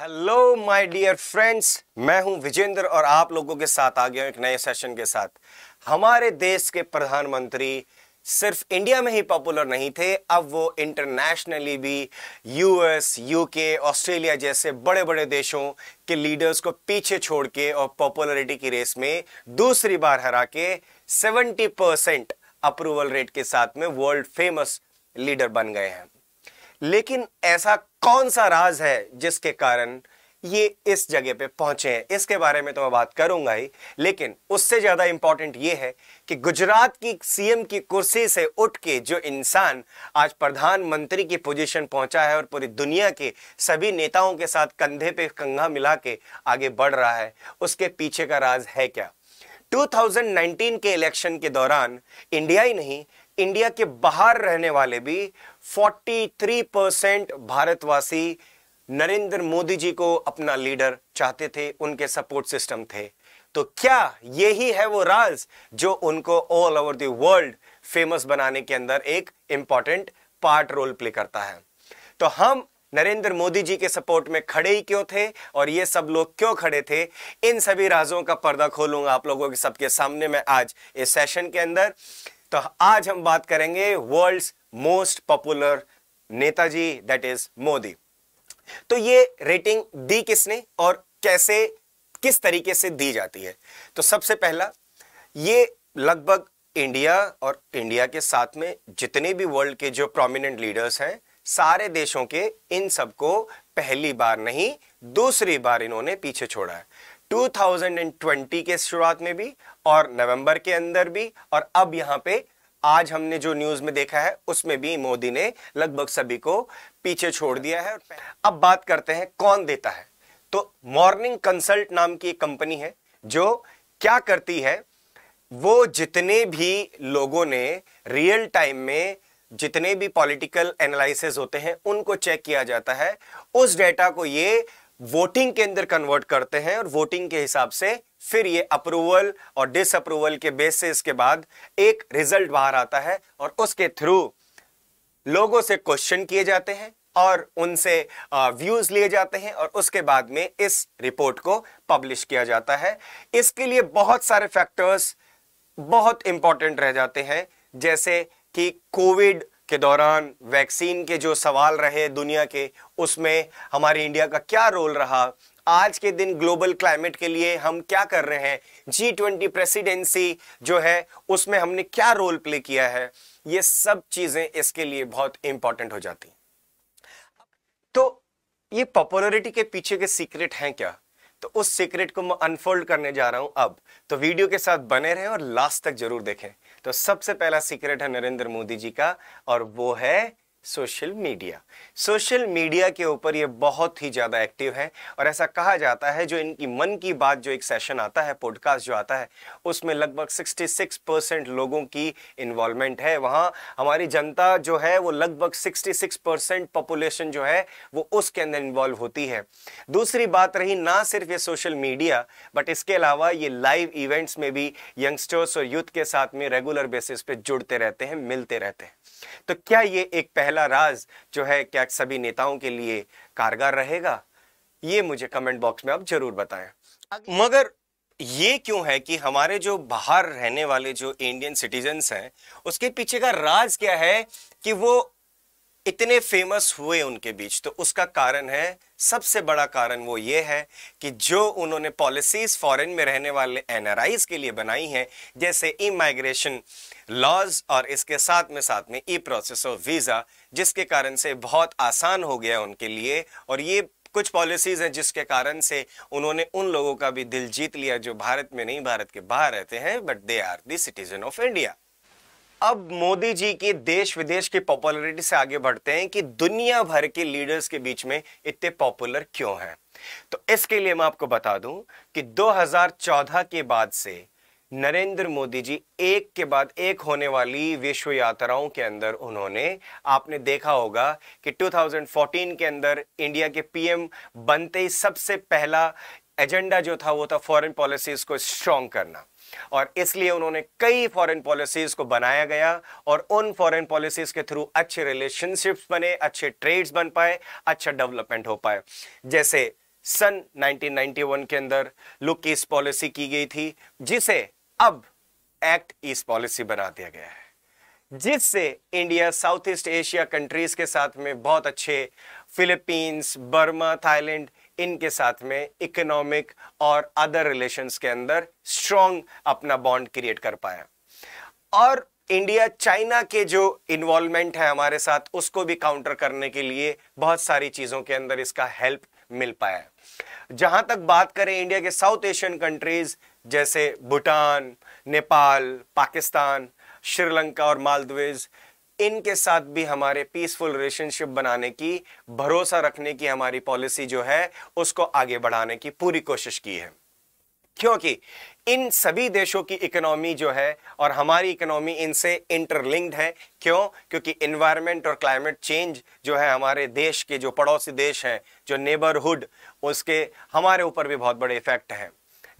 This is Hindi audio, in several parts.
हेलो माय डियर फ्रेंड्स मैं हूं विजेंद्र और आप लोगों के साथ आ गया एक नए सेशन के साथ हमारे देश के प्रधानमंत्री सिर्फ इंडिया में ही पॉपुलर नहीं थे अब वो इंटरनेशनली भी यूएस यूके ऑस्ट्रेलिया जैसे बड़े बड़े देशों के लीडर्स को पीछे छोड़ के और पॉपुलरिटी की रेस में दूसरी बार हरा के 70 परसेंट अप्रूवल रेट के साथ में वर्ल्ड फेमस लीडर बन गए हैं लेकिन ऐसा कौन सा राज है जिसके कारण ये इस जगह पे पहुंचे हैं इसके बारे में तो मैं बात करूंगा ही लेकिन उससे ज़्यादा इंपॉर्टेंट ये है कि गुजरात की सीएम की कुर्सी से उठ के जो इंसान आज प्रधानमंत्री की पोजीशन पहुंचा है और पूरी दुनिया के सभी नेताओं के साथ कंधे पे कंघा मिला के आगे बढ़ रहा है उसके पीछे का राज है क्या 2019 के इलेक्शन के दौरान इंडिया ही नहीं इंडिया के बाहर रहने वाले भी 43 परसेंट भारतवासी नरेंद्र मोदी जी को अपना लीडर चाहते थे उनके सपोर्ट सिस्टम थे तो क्या यही है वो राज जो उनको all over the world famous बनाने के अंदर एक इंपॉर्टेंट पार्ट रोल प्ले करता है तो हम नरेंद्र मोदी जी के सपोर्ट में खड़े ही क्यों थे और ये सब लोग क्यों खड़े थे इन सभी राजों का पर्दा खोलूंगा आप लोगों के सबके सामने मैं आज इस सेशन के अंदर तो आज हम बात करेंगे वर्ल्ड मोस्ट पॉपुलर नेताजी दैट इज मोदी तो ये रेटिंग दी किसने और कैसे किस तरीके से दी जाती है तो सबसे पहला ये लगभग इंडिया और इंडिया के साथ में जितने भी वर्ल्ड के जो प्रोमिनेंट लीडर्स हैं सारे देशों के इन सबको पहली बार नहीं दूसरी बार इन्होंने पीछे छोड़ा है 2020 के शुरुआत में भी और नवंबर के अंदर भी और अब यहां पे आज हमने जो न्यूज में देखा है उसमें भी मोदी ने लगभग सभी को पीछे छोड़ दिया है अब बात करते हैं कौन देता है तो मॉर्निंग कंसल्ट नाम की एक कंपनी है जो क्या करती है वो जितने भी लोगों ने रियल टाइम में जितने भी पॉलिटिकल एनालिसिस होते हैं उनको चेक किया जाता है उस डेटा को ये वोटिंग के अंदर कन्वर्ट करते हैं और वोटिंग के हिसाब से फिर ये अप्रूवल और डिसअप्रूवल के बेसिस के बाद एक रिजल्ट बाहर आता है और उसके थ्रू लोगों से क्वेश्चन किए जाते हैं और उनसे व्यूज लिए जाते हैं और उसके बाद में इस रिपोर्ट को पब्लिश किया जाता है इसके लिए बहुत सारे फैक्टर्स बहुत इंपॉर्टेंट रह जाते हैं जैसे कि कोविड के दौरान वैक्सीन के जो सवाल रहे दुनिया के उसमें हमारे इंडिया का क्या रोल रहा आज के दिन ग्लोबल क्लाइमेट के लिए हम क्या कर रहे हैं जी ट्वेंटी प्रेसिडेंसी जो है उसमें हमने क्या रोल प्ले किया है ये सब चीज़ें इसके लिए बहुत इंपॉर्टेंट हो जाती तो ये पॉपुलरिटी के पीछे के सीक्रेट हैं क्या तो उस सीक्रेट को मैं अनफोल्ड करने जा रहा हूं अब तो वीडियो के साथ बने रहें और लास्ट तक जरूर देखें तो सबसे पहला सीक्रेट है नरेंद्र मोदी जी का और वो है सोशल मीडिया सोशल मीडिया के ऊपर ये बहुत ही ज़्यादा एक्टिव है और ऐसा कहा जाता है जो इनकी मन की बात जो एक सेशन आता है पॉडकास्ट जो आता है उसमें लगभग 66 परसेंट लोगों की इन्वॉल्वमेंट है वहाँ हमारी जनता जो है वो लगभग 66 परसेंट पॉपुलेशन जो है वो उसके अंदर इन्वॉल्व होती है दूसरी बात रही ना सिर्फ ये सोशल मीडिया बट इसके अलावा ये लाइव इवेंट्स में भी यंगस्टर्स और यूथ के साथ में रेगुलर बेसिस पे जुड़ते रहते हैं मिलते रहते हैं तो क्या ये एक पहल पहला राज जो है क्या सभी नेताओं के लिए कारगर रहेगा ये मुझे कमेंट बॉक्स में आप जरूर बताएं मगर ये क्यों है कि हमारे जो बाहर रहने वाले जो इंडियन सिटीजन्स हैं उसके पीछे का राज क्या है कि वो इतने फेमस हुए उनके बीच तो उसका कारण है सबसे बड़ा कारण वो ये है कि जो उन्होंने पॉलिसीज फॉरेन में रहने वाले एन के लिए बनाई हैं जैसे ई माइग्रेशन लॉज और इसके साथ में साथ में ई प्रोसेस ऑफ वीज़ा जिसके कारण से बहुत आसान हो गया उनके लिए और ये कुछ पॉलिसीज़ हैं जिसके कारण से उन्होंने उन लोगों का भी दिल जीत लिया जो भारत में नहीं भारत के बाहर रहते हैं but they are citizen of India अब मोदी जी की देश विदेश की पॉपुलरिटी से आगे बढ़ते हैं कि दुनिया भर के लीडर्स के बीच में इतने पॉपुलर क्यों हैं तो इसके लिए मैं आपको बता दूं कि 2014 के बाद से नरेंद्र मोदी जी एक के बाद एक होने वाली विश्व यात्राओं के अंदर उन्होंने आपने देखा होगा कि 2014 के अंदर इंडिया के पीएम बनते ही सबसे पहला एजेंडा जो था वो था फॉरेन पॉलिसीज़ को स्ट्रॉन्ग करना और इसलिए उन्होंने कई फॉरेन पॉलिसीज़ को बनाया गया और उन फॉरेन पॉलिसीज़ के थ्रू अच्छे रिलेशनशिप्स बने अच्छे ट्रेड्स बन पाए अच्छा डेवलपमेंट हो पाए जैसे सन 1991 के अंदर लुक ईस्ट पॉलिसी की गई थी जिसे अब एक्ट ईस्ट पॉलिसी बना दिया गया है जिससे India South East Asia countries के साथ में बहुत अच्छे फिलीपींस बर्मा थाईलैंड इनके साथ में इकोनॉमिक और अदर रिलेशंस के अंदर स्ट्रॉन्ग अपना बॉन्ड क्रिएट कर पाया और इंडिया चाइना के जो इन्वॉल्वमेंट है हमारे साथ उसको भी काउंटर करने के लिए बहुत सारी चीज़ों के अंदर इसका हेल्प मिल पाया जहां तक बात करें इंडिया के साउथ एशियन कंट्रीज जैसे भूटान नेपाल पाकिस्तान श्रीलंका और मालदीव इनके साथ भी हमारे पीसफुल रिलेशनशिप बनाने की भरोसा रखने की हमारी पॉलिसी जो है उसको आगे बढ़ाने की पूरी कोशिश की है क्योंकि इन सभी देशों की इकोनॉमी जो है और हमारी इकोनॉमी इनसे इंटरलिंक्ड है क्यों क्योंकि इन्वायरमेंट और क्लाइमेट चेंज जो है हमारे देश के जो पड़ोसी देश हैं जो नेबरहुड उसके हमारे ऊपर भी बहुत बड़े इफेक्ट हैं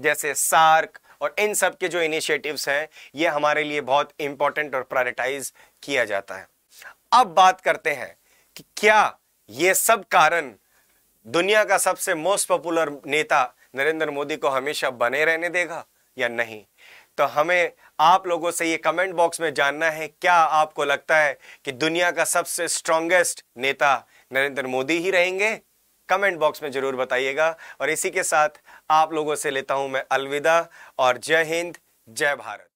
जैसे सार्क और इन सब के जो इनिशिएटिव्स हैं ये हमारे लिए बहुत इंपॉर्टेंट और प्रायोरिटाइज किया जाता है अब बात करते हैं कि क्या ये सब कारण दुनिया का सबसे मोस्ट पॉपुलर नेता नरेंद्र मोदी को हमेशा बने रहने देगा या नहीं तो हमें आप लोगों से ये कमेंट बॉक्स में जानना है क्या आपको लगता है कि दुनिया का सबसे स्ट्रांगेस्ट नेता नरेंद्र मोदी ही रहेंगे कमेंट बॉक्स में ज़रूर बताइएगा और इसी के साथ आप लोगों से लेता हूं मैं अलविदा और जय हिंद जय भारत